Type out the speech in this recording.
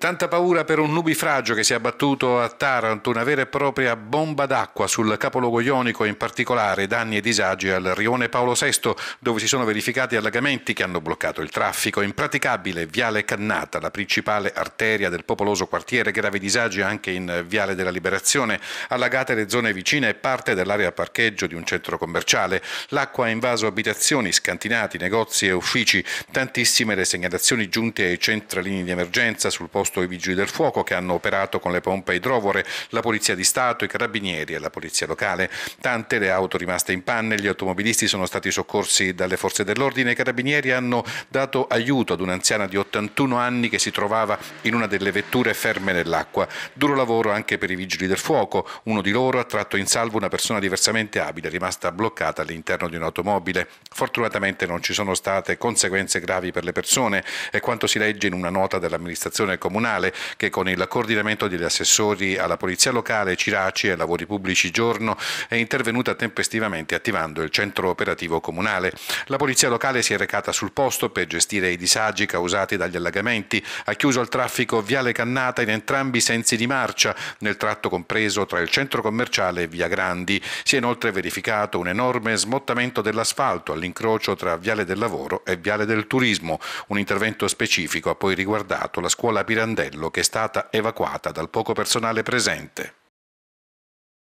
Tanta paura per un nubifragio che si è abbattuto a Taranto, una vera e propria bomba d'acqua sul capoluogo ionico, in particolare danni e disagi al rione Paolo VI, dove si sono verificati allagamenti che hanno bloccato il traffico. Impraticabile Viale Cannata, la principale arteria del popoloso quartiere, gravi disagi anche in Viale della Liberazione, allagate le zone vicine e parte dell'area parcheggio di un centro commerciale. L'acqua ha invaso abitazioni, scantinati, negozi e uffici. Tantissime le segnalazioni giunte ai centralini di emergenza sul posto posto i vigili del fuoco che hanno operato con le pompe idrovore, la Polizia di Stato, i carabinieri e la Polizia locale. Tante le auto rimaste in panne, gli automobilisti sono stati soccorsi dalle forze dell'ordine, i carabinieri hanno dato aiuto ad un'anziana di 81 anni che si trovava in una delle vetture ferme nell'acqua. Duro lavoro anche per i vigili del fuoco, uno di loro ha tratto in salvo una persona diversamente abile rimasta bloccata all'interno di un'automobile. Fortunatamente non ci sono state conseguenze gravi per le persone e quanto si legge in una nota dell'amministrazione comunale comunale che con il coordinamento degli assessori alla polizia locale, Ciraci e lavori pubblici giorno è intervenuta tempestivamente attivando il centro operativo comunale. La polizia locale si è recata sul posto per gestire i disagi causati dagli allagamenti, ha chiuso il traffico Viale Cannata in entrambi i sensi di marcia nel tratto compreso tra il centro commerciale e Via Grandi. Si è inoltre verificato un enorme smottamento dell'asfalto all'incrocio tra Viale del Lavoro e Viale del Turismo. Un intervento specifico ha poi riguardato la scuola Pirandello Mandello che è stata evacuata dal poco personale presente.